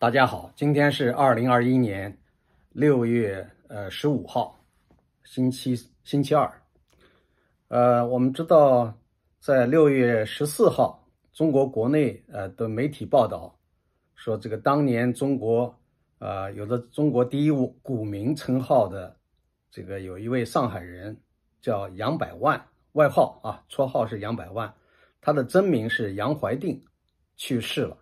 大家好，今天是二零二一年六月呃十五号，星期星期二。呃，我们知道，在六月十四号，中国国内呃的媒体报道说，这个当年中国呃有着中国第一股名称号的这个有一位上海人叫杨百万，外号啊绰号是杨百万，他的真名是杨怀定，去世了。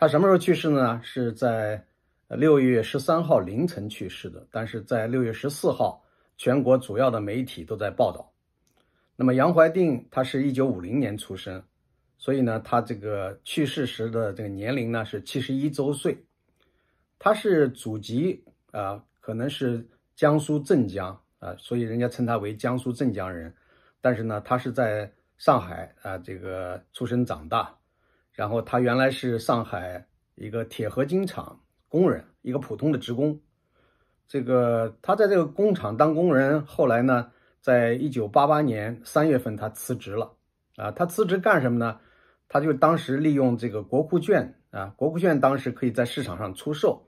他什么时候去世呢？是在六月十三号凌晨去世的，但是在六月十四号，全国主要的媒体都在报道。那么杨怀定，他是一九五零年出生，所以呢，他这个去世时的这个年龄呢是七十一周岁。他是祖籍啊，可能是江苏镇江啊，所以人家称他为江苏镇江人。但是呢，他是在上海啊，这个出生长大。然后他原来是上海一个铁合金厂工人，一个普通的职工。这个他在这个工厂当工人，后来呢，在一九八八年三月份他辞职了。啊，他辞职干什么呢？他就当时利用这个国库券啊，国库券当时可以在市场上出售，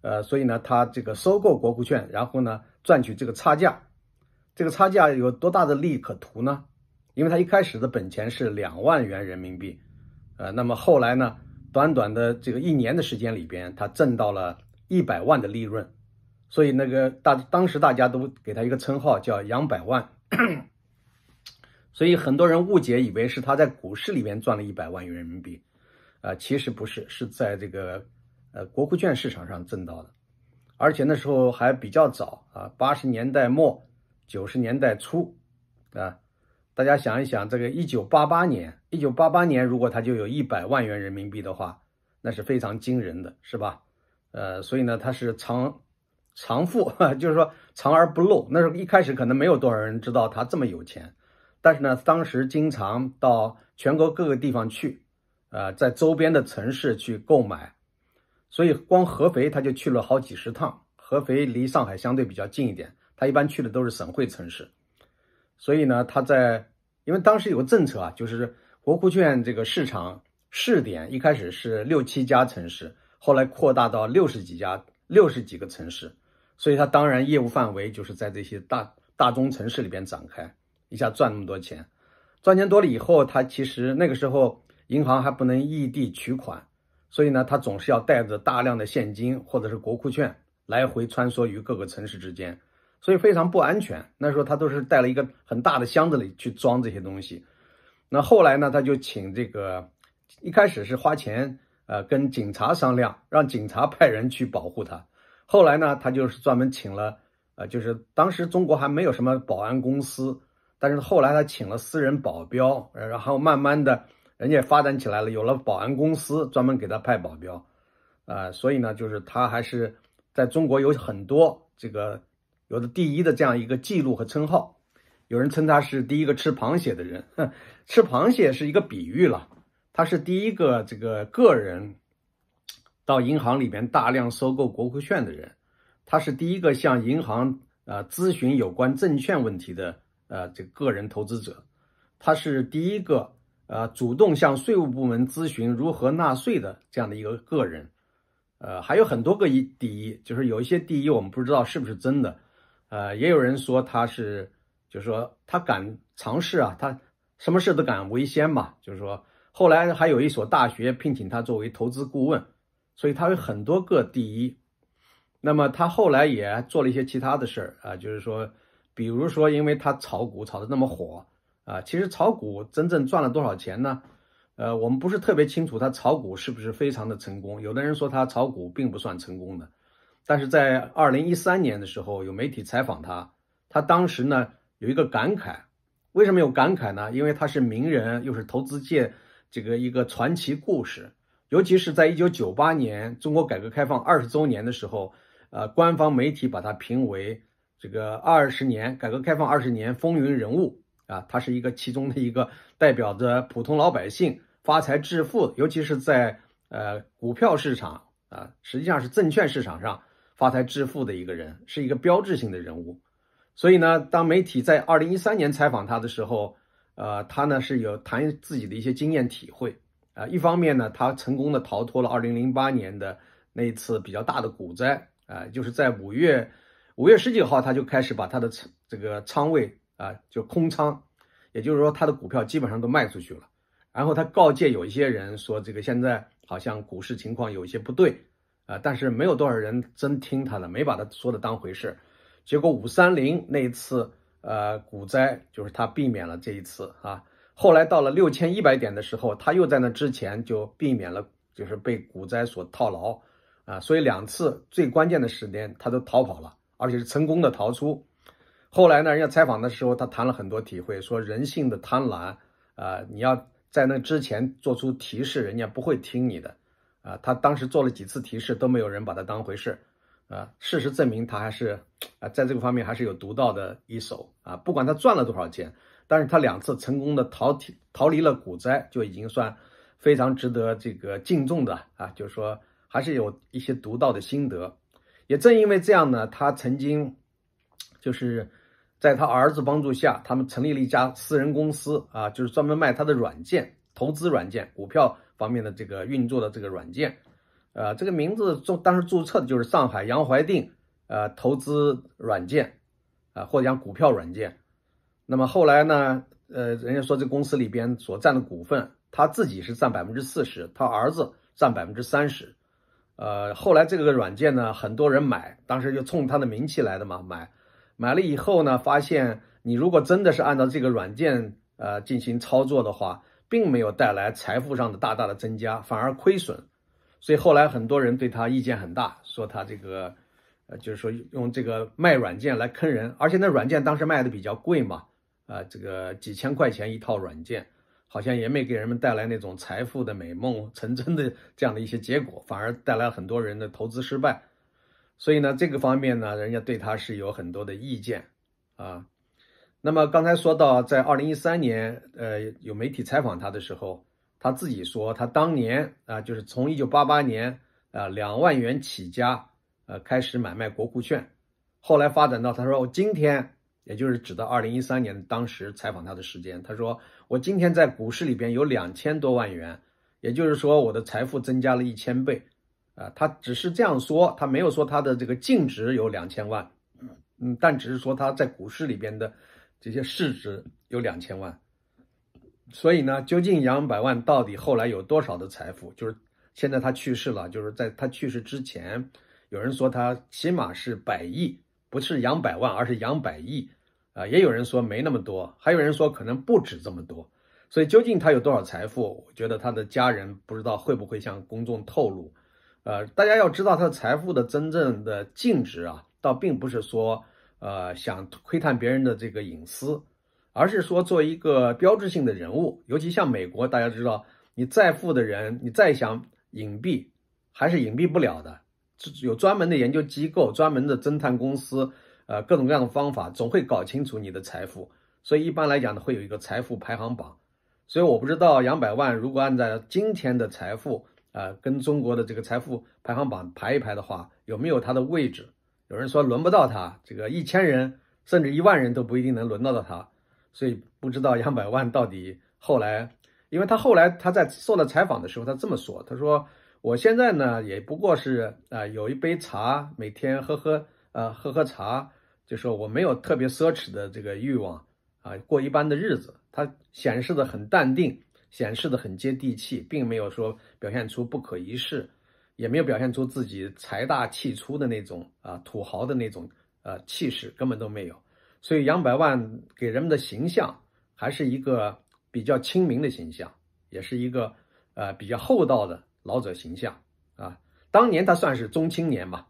呃，所以呢，他这个收购国库券，然后呢赚取这个差价。这个差价有多大的利可图呢？因为他一开始的本钱是两万元人民币。呃，那么后来呢？短短的这个一年的时间里边，他挣到了一百万的利润，所以那个大当时大家都给他一个称号叫“杨百万”，所以很多人误解以为是他在股市里面赚了一百万元人民币，啊，其实不是，是在这个呃国库券市场上挣到的，而且那时候还比较早啊，八十年代末、九十年代初啊。大家想一想，这个一九八八年，一九八八年如果他就有一百万元人民币的话，那是非常惊人的，是吧？呃，所以呢，他是藏藏富，就是说藏而不露。那时候一开始可能没有多少人知道他这么有钱，但是呢，当时经常到全国各个地方去，呃，在周边的城市去购买，所以光合肥他就去了好几十趟。合肥离上海相对比较近一点，他一般去的都是省会城市。所以呢，他在，因为当时有个政策啊，就是国库券这个市场试点一开始是六七家城市，后来扩大到六十几家、六十几个城市，所以他当然业务范围就是在这些大大中城市里边展开，一下赚那么多钱，赚钱多了以后，他其实那个时候银行还不能异地取款，所以呢，他总是要带着大量的现金或者是国库券来回穿梭于各个城市之间。所以非常不安全。那时候他都是带了一个很大的箱子里去装这些东西。那后来呢，他就请这个一开始是花钱呃跟警察商量，让警察派人去保护他。后来呢，他就是专门请了，呃，就是当时中国还没有什么保安公司，但是后来他请了私人保镖，然后慢慢的人家发展起来了，有了保安公司，专门给他派保镖。呃，所以呢，就是他还是在中国有很多这个。有的第一的这样一个记录和称号，有人称他是第一个吃螃蟹的人，吃螃蟹是一个比喻了。他是第一个这个个人到银行里面大量收购国库券的人，他是第一个向银行呃咨询有关证券问题的呃这个个人投资者，他是第一个呃主动向税务部门咨询如何纳税的这样的一个个人，呃还有很多个一第一，就是有一些第一我们不知道是不是真的。呃，也有人说他是，就是说他敢尝试啊，他什么事都敢为先嘛。就是说，后来还有一所大学聘请他作为投资顾问，所以他有很多个第一。那么他后来也做了一些其他的事儿啊，就是说，比如说，因为他炒股炒得那么火啊，其实炒股真正赚了多少钱呢？呃，我们不是特别清楚他炒股是不是非常的成功。有的人说他炒股并不算成功的。但是在二零一三年的时候，有媒体采访他，他当时呢有一个感慨，为什么有感慨呢？因为他是名人，又是投资界这个一个传奇故事，尤其是在一九九八年中国改革开放二十周年的时候，呃，官方媒体把他评为这个二十年改革开放二十年风云人物啊，他是一个其中的一个代表着普通老百姓发财致富，尤其是在呃股票市场啊，实际上是证券市场上。发财致富的一个人是一个标志性的人物，所以呢，当媒体在二零一三年采访他的时候，呃，他呢是有谈自己的一些经验体会啊。一方面呢，他成功的逃脱了二零零八年的那一次比较大的股灾啊，就是在五月五月十九号，他就开始把他的这个仓位啊就空仓，也就是说他的股票基本上都卖出去了。然后他告诫有一些人说，这个现在好像股市情况有一些不对。啊，但是没有多少人真听他的，没把他说的当回事，结果五三零那一次，呃，股灾就是他避免了这一次啊。后来到了六千一百点的时候，他又在那之前就避免了，就是被股灾所套牢啊。所以两次最关键的时间他都逃跑了，而且是成功的逃出。后来呢，人家采访的时候他谈了很多体会，说人性的贪婪，啊，你要在那之前做出提示，人家不会听你的。啊，他当时做了几次提示，都没有人把他当回事，啊，事实证明他还是啊，在这个方面还是有独到的一手啊。不管他赚了多少钱，但是他两次成功的逃提逃离了股灾，就已经算非常值得这个敬重的啊。就是说，还是有一些独到的心得。也正因为这样呢，他曾经就是在他儿子帮助下，他们成立了一家私人公司啊，就是专门卖他的软件，投资软件，股票。方面的这个运作的这个软件，呃，这个名字注当时注册的就是上海杨怀定，呃，投资软件，啊，或者讲股票软件。那么后来呢，呃，人家说这公司里边所占的股份，他自己是占百分之四十，他儿子占百分之三十。呃，后来这个软件呢，很多人买，当时就冲他的名气来的嘛，买，买了以后呢，发现你如果真的是按照这个软件呃进行操作的话。并没有带来财富上的大大的增加，反而亏损，所以后来很多人对他意见很大，说他这个，呃，就是说用这个卖软件来坑人，而且那软件当时卖的比较贵嘛，啊，这个几千块钱一套软件，好像也没给人们带来那种财富的美梦成真的这样的一些结果，反而带来很多人的投资失败，所以呢，这个方面呢，人家对他是有很多的意见啊。那么刚才说到，在二零一三年，呃，有媒体采访他的时候，他自己说，他当年啊，就是从一九八八年啊两万元起家，呃，开始买卖国库券，后来发展到他说，我今天，也就是指的二零一三年当时采访他的时间，他说，我今天在股市里边有两千多万元，也就是说，我的财富增加了一千倍，啊，他只是这样说，他没有说他的这个净值有两千万，嗯，但只是说他在股市里边的。这些市值有两千万，所以呢，究竟杨百万到底后来有多少的财富？就是现在他去世了，就是在他去世之前，有人说他起码是百亿，不是杨百万，而是杨百亿，啊，也有人说没那么多，还有人说可能不止这么多，所以究竟他有多少财富？我觉得他的家人不知道会不会向公众透露，呃，大家要知道他的财富的真正的净值啊，倒并不是说。呃，想窥探别人的这个隐私，而是说做一个标志性的人物，尤其像美国，大家知道，你再富的人，你再想隐蔽，还是隐蔽不了的。有专门的研究机构、专门的侦探公司，呃，各种各样的方法，总会搞清楚你的财富。所以一般来讲呢，会有一个财富排行榜。所以我不知道杨百万如果按照今天的财富，呃，跟中国的这个财富排行榜排一排的话，有没有他的位置。有人说轮不到他，这个一千人甚至一万人都不一定能轮到到他，所以不知道杨百万到底后来，因为他后来他在受了采访的时候，他这么说，他说我现在呢也不过是啊有一杯茶，每天喝喝呃喝喝茶，就说我没有特别奢侈的这个欲望啊过一般的日子，他显示的很淡定，显示的很接地气，并没有说表现出不可一世。也没有表现出自己财大气粗的那种啊土豪的那种呃气势，根本都没有。所以杨百万给人们的形象还是一个比较亲民的形象，也是一个呃比较厚道的老者形象啊。当年他算是中青年嘛，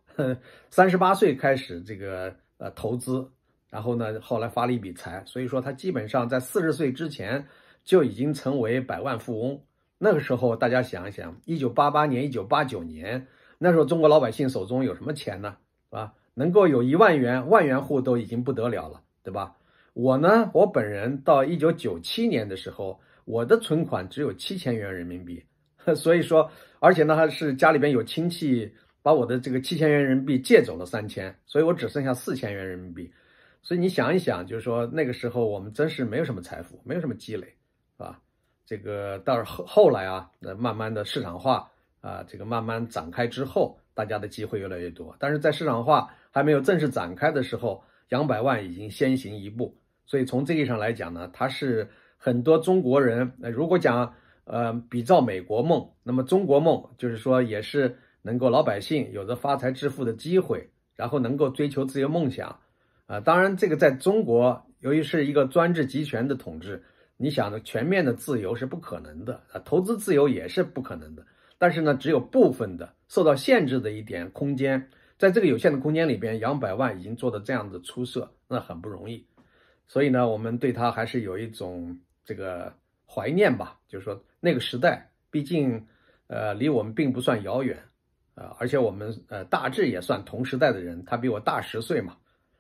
三十八岁开始这个呃投资，然后呢后来发了一笔财，所以说他基本上在四十岁之前就已经成为百万富翁。那个时候，大家想一想，一九八八年、一九八九年，那时候中国老百姓手中有什么钱呢？啊，能够有一万元，万元户都已经不得了了，对吧？我呢，我本人到一九九七年的时候，我的存款只有七千元人民币。所以说，而且呢，还是家里边有亲戚把我的这个七千元人民币借走了三千，所以我只剩下四千元人民币。所以你想一想，就是说那个时候我们真是没有什么财富，没有什么积累，是吧？这个到后后来啊，那慢慢的市场化啊，这个慢慢展开之后，大家的机会越来越多。但是在市场化还没有正式展开的时候，杨百万已经先行一步。所以从这个上来讲呢，他是很多中国人。呃，如果讲呃，比照美国梦，那么中国梦就是说，也是能够老百姓有着发财致富的机会，然后能够追求自由梦想。啊，当然这个在中国，由于是一个专制集权的统治。你想的全面的自由是不可能的啊，投资自由也是不可能的。但是呢，只有部分的受到限制的一点空间，在这个有限的空间里边，杨百万已经做的这样子出色，那很不容易。所以呢，我们对他还是有一种这个怀念吧。就是说，那个时代，毕竟，呃，离我们并不算遥远，啊，而且我们呃大致也算同时代的人，他比我大十岁嘛。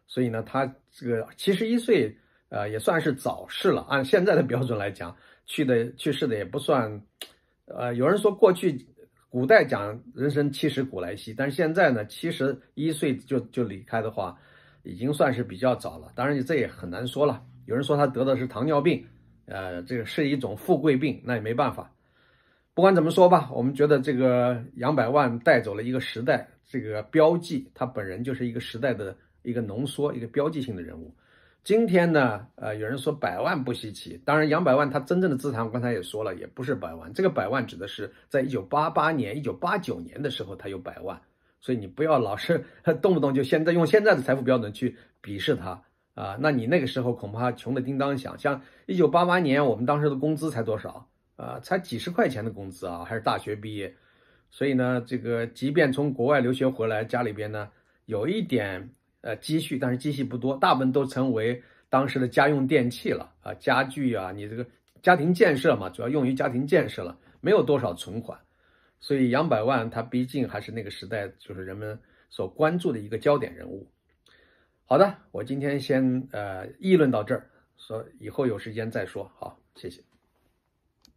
所以呢，他这个七十一岁。呃，也算是早逝了。按现在的标准来讲，去的去世的也不算。呃，有人说过去古代讲人生七十古来稀，但是现在呢，七十一岁就就离开的话，已经算是比较早了。当然，这也很难说了。有人说他得的是糖尿病，呃，这个是一种富贵病，那也没办法。不管怎么说吧，我们觉得这个杨百万带走了一个时代，这个标记，他本人就是一个时代的一个浓缩，一个标记性的人物。今天呢，呃，有人说百万不稀奇，当然杨百万他真正的资产，我刚才也说了，也不是百万，这个百万指的是在一九八八年、一九八九年的时候他有百万，所以你不要老是 动不动就现在用现在的财富标准去鄙视他啊，那你那个时候恐怕穷的叮当响，像一九八八年我们当时的工资才多少啊，才几十块钱的工资啊，还是大学毕业，所以呢，这个即便从国外留学回来，家里边呢有一点。呃，积蓄，但是积蓄不多，大部分都成为当时的家用电器了啊，家具啊，你这个家庭建设嘛，主要用于家庭建设了，没有多少存款，所以杨百万他毕竟还是那个时代，就是人们所关注的一个焦点人物。好的，我今天先呃议论到这儿，说以后有时间再说，好，谢谢。